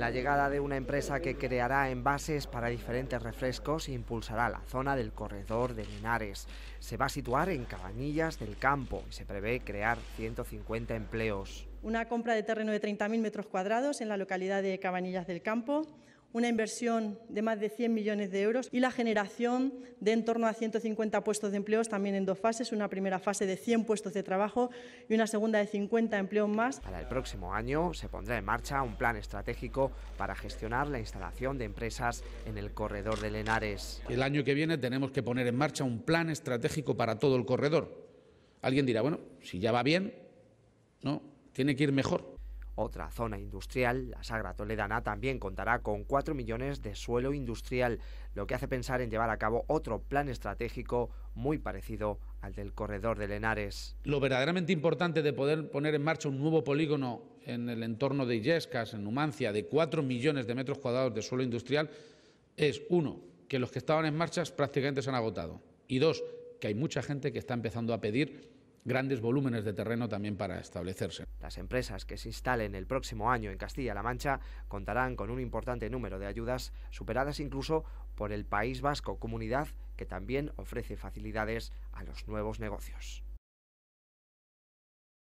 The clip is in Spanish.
La llegada de una empresa que creará envases para diferentes refrescos impulsará la zona del corredor de Linares. Se va a situar en Cabanillas del Campo y se prevé crear 150 empleos. Una compra de terreno de 30.000 metros cuadrados en la localidad de Cabanillas del Campo, una inversión de más de 100 millones de euros y la generación de en torno a 150 puestos de empleo también en dos fases, una primera fase de 100 puestos de trabajo y una segunda de 50 empleos más. Para el próximo año se pondrá en marcha un plan estratégico para gestionar la instalación de empresas en el corredor de Lenares. El año que viene tenemos que poner en marcha un plan estratégico para todo el corredor. Alguien dirá, bueno, si ya va bien, ¿no? Tiene que ir mejor. Otra zona industrial, la Sagra Toledana, también contará con 4 millones de suelo industrial, lo que hace pensar en llevar a cabo otro plan estratégico muy parecido al del corredor de Lenares. Lo verdaderamente importante de poder poner en marcha un nuevo polígono en el entorno de Illescas, en Numancia, de 4 millones de metros cuadrados de suelo industrial, es, uno, que los que estaban en marcha prácticamente se han agotado, y dos, que hay mucha gente que está empezando a pedir grandes volúmenes de terreno también para establecerse. Las empresas que se instalen el próximo año en Castilla-La Mancha contarán con un importante número de ayudas, superadas incluso por el País Vasco, comunidad que también ofrece facilidades a los nuevos negocios.